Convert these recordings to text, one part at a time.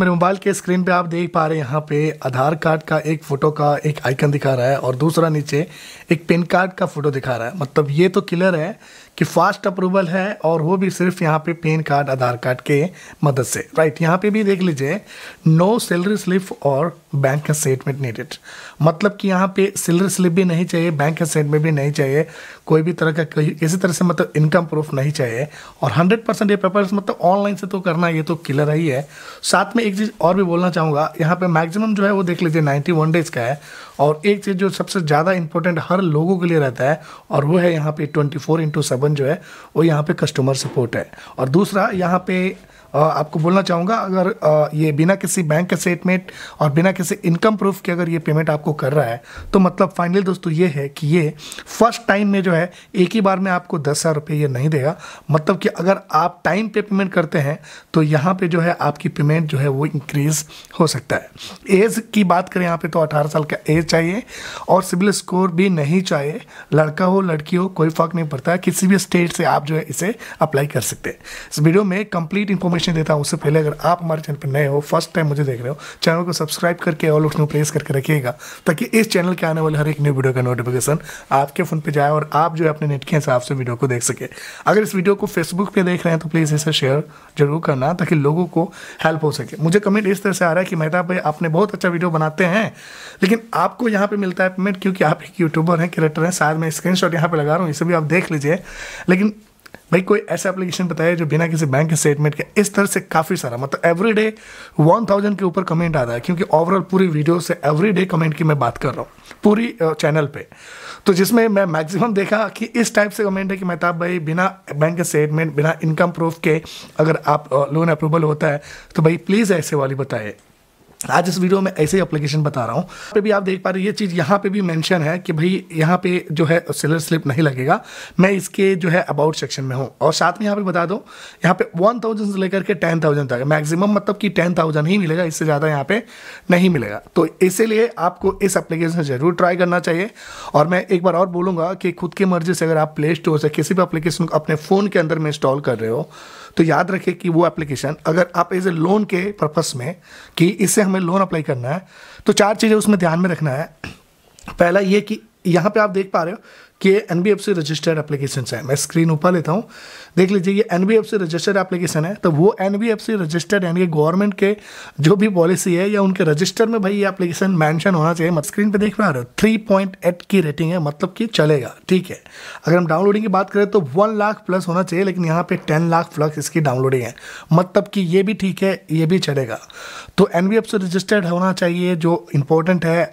मेरे मोबाइल के स्क्रीन पे आप देख पा रहे हैं यहाँ पे आधार कार्ड का एक फ़ोटो का एक आइकन दिखा रहा है और दूसरा नीचे एक पेन कार्ड का फ़ोटो दिखा रहा है मतलब ये तो क्लियर है कि फास्ट अप्रूवल है और वो भी सिर्फ यहाँ पे पेन कार्ड आधार कार्ड के मदद से राइट यहाँ पे भी देख लीजिए नो सैलरी स्लिप और बैंक स्टेटमेंट नीडेड मतलब कि यहाँ पे सैलरी स्लिप भी नहीं चाहिए बैंक स्टेटमेंट भी नहीं चाहिए कोई भी तरह का किसी तरह से मतलब इनकम प्रूफ नहीं चाहिए और हंड्रेड परसेंट ये पेपर मतलब ऑनलाइन से तो करना ये तो क्लियर ही है साथ में एक चीज़ और भी बोलना चाहूँगा यहाँ पे मैक्सिमम जो है वो देख लीजिए नाइन्टी वन डेज़ का है और एक चीज़ जो सबसे ज़्यादा इंपॉर्टेंट हर लोगों के लिए रहता है और वो है यहाँ पे ट्वेंटी फोर इंटू सेवन जो है वो यहाँ पे कस्टमर सपोर्ट है और दूसरा यहाँ पे आपको बोलना चाहूँगा अगर ये बिना किसी बैंक के स्टेटमेंट और बिना किसी इनकम प्रूफ के अगर ये पेमेंट आपको कर रहा है तो मतलब फाइनली दोस्तों ये है कि ये फर्स्ट टाइम में जो है एक ही बार में आपको दस हज़ार रुपये ये नहीं देगा मतलब कि अगर आप टाइम पे पेमेंट करते हैं तो यहाँ पर जो है आपकी पेमेंट जो है वो इंक्रीज़ हो सकता है एज की बात करें यहाँ पर तो अठारह साल का एज चाहिए और सिविल स्कोर भी नहीं चाहिए लड़का हो लड़की हो कोई फर्क नहीं पड़ता किसी भी स्टेट से आप जो है इसे अप्लाई कर सकते हैं इस वीडियो में कंप्लीट इन्फॉर्मेशन इन्फॉर्मेशन देता हूँ उससे पहले अगर आप हमारे चैनल पर नए हो फर्स्ट टाइम मुझे देख रहे हो चैनल को सब्सक्राइब करके ऑल लोग प्रेस करके रखिएगा ताकि इस चैनल के आने वाले हर एक न्यू वीडियो का नोटिफिकेशन आपके फ़ोन पर जाए और आप जो है अपने नेट के हिसाब से वीडियो को देख सके अगर इस वीडियो को फेसबुक पर देख रहे हैं तो प्लीज़ इसे शेयर जरूर करना ताकि लोगों को हेल्प हो सके मुझे कमेंट इस तरह से आ रहा है कि मेहता भाई आपने बहुत अच्छा वीडियो बनाते हैं लेकिन आपको यहाँ पर मिलता है पेमेंट क्योंकि आप एक यूट्यूबर हैं क्रिएटर हैं शायद मैं स्क्रीन शॉट यहाँ पर लगा रहा हूँ इसे भी आप देख लीजिए लेकिन भाई कोई ऐसा एप्लीकेशन बताया जो बिना किसी बैंक स्टेटमेंट के इस तरह से काफ़ी सारा मतलब एवरी डे वन थाउजेंड के ऊपर कमेंट आ रहा है क्योंकि ओवरऑल पूरी वीडियो से एवरी डे कमेंट की मैं बात कर रहा हूँ पूरी चैनल पे तो जिसमें मैं मैक्सिमम देखा कि इस टाइप से कमेंट है कि महताब भाई बिना बैंक स्टेटमेंट बिना इनकम प्रूफ के अगर आप लोन अप्रूवल होता है तो भाई प्लीज़ ऐसे वाली बताए आज इस वीडियो में ऐसे ही अप्लीकेशन बता रहा हूँ पे भी आप देख पा रहे ये चीज़ यहाँ पे भी मेंशन है कि भाई यहाँ पे जो है सेलर स्लिप नहीं लगेगा मैं इसके जो है अबाउट सेक्शन में हूँ और साथ में यहाँ पे बता दूँ यहाँ पे वन थाउजेंड से लेकर के टेन थाउजेंड तक मैक्सिमम मतलब कि टेन थाउजेंड ही मिलेगा इससे ज़्यादा यहाँ पे नहीं मिलेगा तो इसीलिए आपको इस एप्लीकेशन से ज़रूर ट्राई करना चाहिए और मैं एक बार और बोलूँगा कि खुद की मर्जी से अगर आप प्ले स्टोर से किसी भी अप्लीकेशन को अपने फ़ोन के अंदर में इंस्टॉल कर रहे हो तो याद रखें कि वो एप्लीकेशन अगर आप एज ए लोन के पर्पस में कि इससे हमें लोन अप्लाई करना है तो चार चीज़ें उसमें ध्यान में रखना है पहला ये कि यहाँ पे आप देख पा रहे हो कि ये N B F C registered application है मैं स्क्रीन ऊपर लेता हूँ देख लीजिए ये N B F C registered application है तो वो N B F C registered यानी गवर्नमेंट के जो भी पॉलिसी है या उनके रजिस्टर में भाई ये एप्लीकेशन मैंशन होना चाहिए मत स्क्रीन पे देख पा रहे हो थ्री पॉइंट एट की रेटिंग है मतलब कि चलेगा ठीक है अगर हम डाउनलोडिंग की बात करें तो वन लाख प्लस होना चाहिए लेकिन यहाँ पे टेन लाख प्लस इसकी डाउनलोडिंग है मतलब कि ये भी ठीक है ये भी चलेगा तो N B F C registered होना चाहिए जो इंपॉर्टेंट है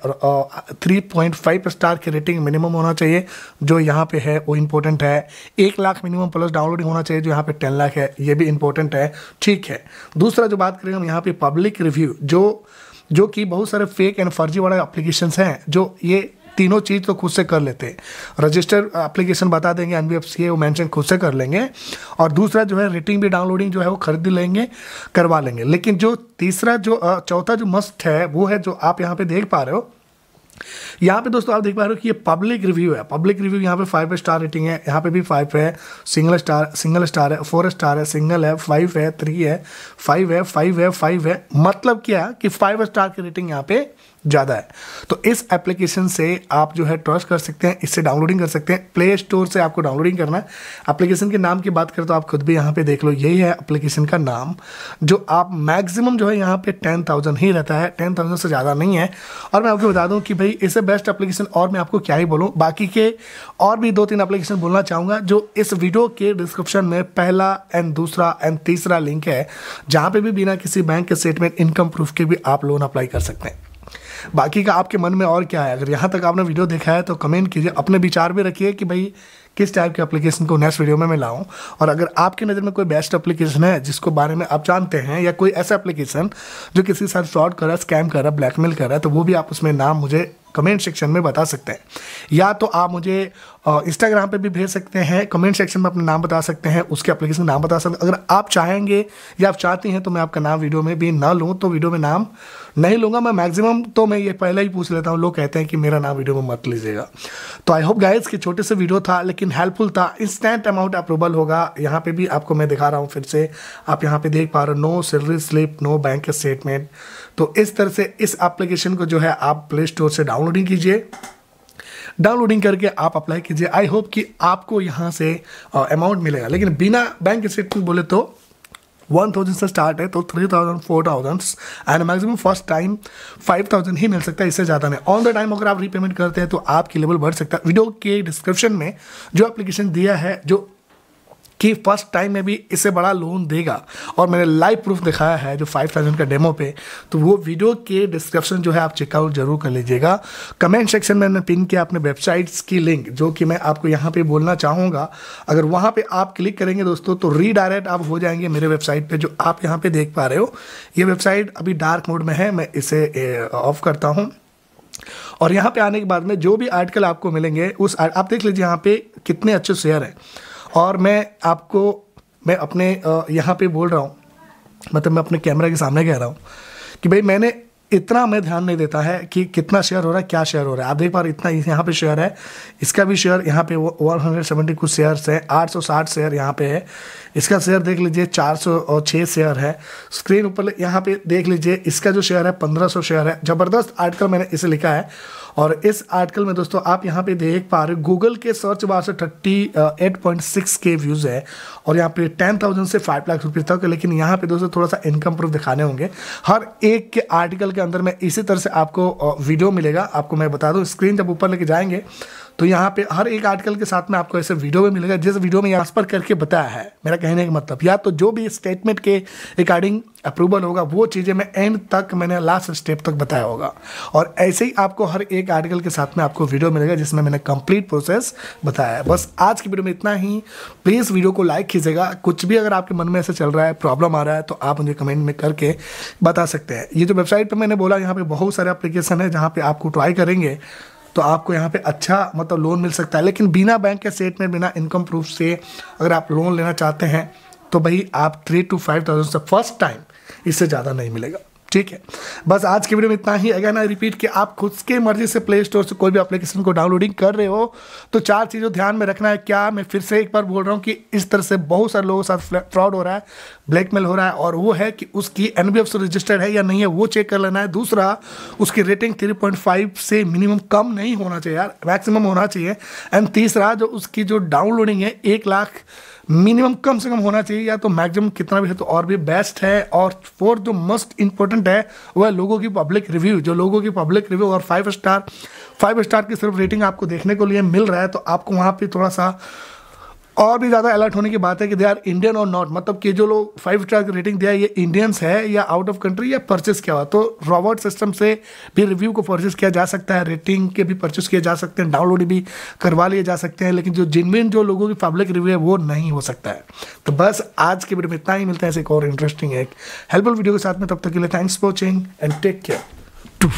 थ्री पॉइंट फाइव स्टार की रेटिंग मिनिमम होना चाहिए जो यहाँ पे है वो इंपॉर्टेंट है एक लाख मिनिमम प्लस डाउनलोडिंग होना चाहिए जो यहाँ पे टेन लाख है ये भी इंपॉर्टेंट है ठीक है दूसरा जो बात करेंगे हम यहाँ पे पब्लिक रिव्यू जो जो कि बहुत सारे फेक एंड फर्जी वाले अप्लीकेशन हैं जो ये तीनों चीज़ तो खुद से कर लेते हैं रजिस्टर एप्लीकेशन बता देंगे एन बी वो मैंशन खुद से कर लेंगे और दूसरा जो है रेटिंग भी डाउनलोडिंग जो है वो खरीद लेंगे करवा लेंगे लेकिन जो तीसरा जो चौथा जो मस्ट है वो है जो आप यहाँ पे देख पा रहे हो यहाँ पे दोस्तों आप देख पा रहे हो कि ये पब्लिक रिव्यू है पब्लिक रिव्यू यहाँ पे फाइव स्टार रेटिंग है यहाँ पे भी फाइव है सिंगल स्टार सिंगल स्टार है फोर स्टार है सिंगल है फाइव है थ्री है फाइव है फाइव है फाइव है मतलब क्या कि फाइव स्टार की रेटिंग यहाँ पे ज़्यादा है तो इस एप्लीकेशन से आप जो है ट्रस्ट कर सकते हैं इससे डाउनलोडिंग कर सकते हैं प्ले स्टोर से आपको डाउनलोडिंग करना है एप्लीकेशन के नाम की बात करें तो आप खुद भी यहाँ पे देख लो यही है एप्लीकेशन का नाम जो आप मैक्सिमम जो है यहाँ पे टेन थाउजेंड ही रहता है टेन थाउजेंड से ज़्यादा नहीं है और मैं आपको बता दूँ कि भाई इसे बेस्ट एप्लीकेशन और मैं आपको क्या ही बोलूँ बाकी के और भी दो तीन एप्लीकेशन बोलना चाहूँगा जो इस वीडियो के डिस्क्रिप्शन में पहला एंड दूसरा एंड तीसरा लिंक है जहाँ पर भी बिना किसी बैंक के स्टेटमेंट इनकम प्रूफ के भी आप लोन अप्लाई कर सकते हैं बाकी का आपके मन में और क्या है अगर यहाँ तक आपने वीडियो देखा है तो कमेंट कीजिए अपने विचार भी रखिए कि भाई किस टाइप के एप्लीकेशन को नेक्स्ट वीडियो में मैं लाऊं और अगर आपकी नज़र में कोई बेस्ट एप्लीकेशन है जिसको बारे में आप जानते हैं या कोई ऐसा एप्लीकेशन जो किसी के साथ फ्रॉड कर रहा है स्कैम कर रहा है ब्लैकमेल कर रहा है तो वो भी आप उसमें नाम मुझे कमेंट सेक्शन में बता सकते हैं या तो आप मुझे इंस्टाग्राम पे भी भेज सकते हैं कमेंट सेक्शन में अपना नाम बता सकते हैं उसके एप्लीकेशन नाम बता सकते हैं अगर आप चाहेंगे या आप चाहती हैं तो मैं आपका नाम वीडियो में भी ना लूँ तो वीडियो में नाम नहीं लूँगा मैं मैक्सिमम तो मैं ये पहले ही पूछ लेता हूँ लोग कहते हैं कि मेरा नाम वीडियो में मत लीजिएगा तो आई होप गाइज कि छोटे से वीडियो था लेकिन हेल्पफुल था इंस्टेंट अमाउंट अप्रूवल होगा यहाँ पर भी आपको मैं दिखा रहा हूँ फिर से आप यहाँ पर देख पा रहे हो no salary slip no bank statement तो इस तरह से इस एप्लीकेशन को जो है आप प्ले स्टोर से डाउन डाउनलोडिंग कीजिए डाउनलोडिंग करके आप अप्लाई कीजिए आई होप कि आपको यहाँ से अमाउंट मिलेगा लेकिन बिना बैंक स्टेटमेंट बोले तो वन थाउजेंड से स्टार्ट है तो three thousand four thousand and maximum first time five thousand ही मिल सकता है इससे ज़्यादा में ऑन द टाइम अगर आप रीपेमेंट करते हैं तो आपकी लेवल बढ़ सकता है वीडियो के डिस्क्रिप्शन में जो एप्लीकेशन दिया है जो कि फर्स्ट टाइम में भी इससे बड़ा लोन देगा और मैंने लाइव प्रूफ दिखाया है जो फाइव थाउजेंड का डेमो पे तो वो वीडियो के डिस्क्रिप्शन जो है आप चेकआउट जरूर कर लीजिएगा कमेंट सेक्शन में मैंने पिन किया अपने वेबसाइट्स की लिंक जो कि मैं आपको यहाँ पर बोलना चाहूँगा अगर वहाँ पर आप क्लिक करेंगे दोस्तों तो रीडायरेक्ट आप हो जाएंगे मेरे वेबसाइट पर जो आप यहाँ पर देख पा रहे हो ये वेबसाइट अभी डार्क मोड में है मैं इसे ऑफ करता हूँ और यहाँ पे आने के बाद में जो भी आर्टिकल आपको मिलेंगे उस आर्ट आप देख लीजिए यहाँ पे कितने अच्छे शेयर हैं और मैं आपको मैं अपने यहाँ पे बोल रहा हूँ मतलब मैं अपने कैमरा के सामने कह रहा हूँ कि भाई मैंने इतना हमें ध्यान नहीं देता है कि कितना शेयर हो रहा है क्या शेयर हो रहा है आप देख पा रहे इतना यहाँ पे शेयर है इसका भी शेयर यहाँ पे वन हंड्रेड सेवेंटी कुछ शेयर है आठ सौ साठ शेयर यहाँ पे है इसका शेयर देख लीजिए चार सौ और छः शेयर है स्क्रीन ऊपर यहाँ पे देख लीजिए इसका जो शेयर है पंद्रह सौ शेयर है ज़बरदस्त आर्टिकल मैंने इसे लिखा है और इस आर्टिकल में दोस्तों आप यहाँ पे देख पा रहे गूगल के सर्च बार से thirty eight point six K views है और यहाँ पे टेन थाउजेंड से फाइव लाख रुपये तक लेकिन यहाँ पे दोस्तों थोड़ा सा इनकम प्रूफ दिखाने होंगे हर एक के आर्टिकल का के अंदर में इसी तरह से आपको वीडियो मिलेगा आपको मैं बता दूँ स्क्रीन जब ऊपर लेके जाएंगे तो यहाँ पे हर एक आर्टिकल के साथ में आपको ऐसे वीडियो भी मिलेगा जिस वीडियो में यहाँ पर करके बताया है मेरा कहने का मतलब या तो जो भी स्टेटमेंट के अकॉर्डिंग अप्रूवल होगा वो चीज़ें मैं एंड तक मैंने लास्ट स्टेप तक बताया होगा और ऐसे ही आपको हर एक आर्टिकल के साथ में आपको वीडियो मिलेगा जिसमें मैंने कंप्लीट प्रोसेस बताया है बस आज की वीडियो में इतना ही प्लीज़ वीडियो को लाइक कीजिएगा कुछ भी अगर आपके मन में ऐसे चल रहा है प्रॉब्लम आ रहा है तो आप मुझे कमेंट में करके बता सकते हैं ये जो वेबसाइट पर मैंने बोला यहाँ पर बहुत सारे अप्लीकेशन है जहाँ पर आपको ट्राई करेंगे तो आपको यहाँ पे अच्छा मतलब लोन मिल सकता है लेकिन बिना बैंक के सेट में बिना इनकम प्रूफ से अगर आप लोन लेना चाहते हैं तो भाई आप थ्री टू फाइव थाउजेंड से फर्स्ट टाइम इससे ज़्यादा नहीं मिलेगा ठीक है बस आज के वीडियो में इतना ही अगर ना रिपीट कि आप खुद के मर्जी से प्ले स्टोर से कोई भी एप्लीकेशन को डाउनलोडिंग कर रहे हो तो चार चीज़ों ध्यान में रखना है क्या मैं फिर से एक बार बोल रहा हूँ कि इस तरह से बहुत सारे लोगों के साथ फ्रॉड हो रहा है ब्लैकमेल हो रहा है और वो है कि उसकी एन रजिस्टर्ड है या नहीं है वो चेक कर लेना है दूसरा उसकी रेटिंग थ्री से मिनिमम कम नहीं होना चाहिए यार मैक्सिमम होना चाहिए एंड तीसरा जो उसकी जो डाउनलोडिंग है एक लाख मिनिमम कम से कम होना चाहिए या तो मैक्सिमम कितना भी है तो और भी बेस्ट है और फोर्थ जो मोस्ट इंपॉर्टेंट है वह लोगों की पब्लिक रिव्यू जो लोगों की पब्लिक रिव्यू और फाइव स्टार फाइव स्टार की सिर्फ रेटिंग आपको देखने को लिए मिल रहा है तो आपको वहाँ पर थोड़ा सा और भी ज़्यादा अलर्ट होने की बात है कि दे आर इंडियन और नॉट मतलब कि जो लोग फाइव स्टार रेटिंग दिया है ये इंडियंस है या आउट ऑफ कंट्री या परचेस किया हुआ तो रॉबर्ट सिस्टम से भी रिव्यू को परचेस किया जा सकता है रेटिंग के भी परचेस किए जा सकते हैं डाउनलोड भी करवा लिए जा सकते हैं लेकिन जो जिनविन जो लोगों की पब्लिक रिव्यू है वो नहीं हो सकता है तो बस आज के वीडियो में इतना ही मिलता है ऐसे एक और इंटरेस्टिंग एक हेल्पफुल वीडियो के साथ में तब तक के लिए thanks for watching and take care to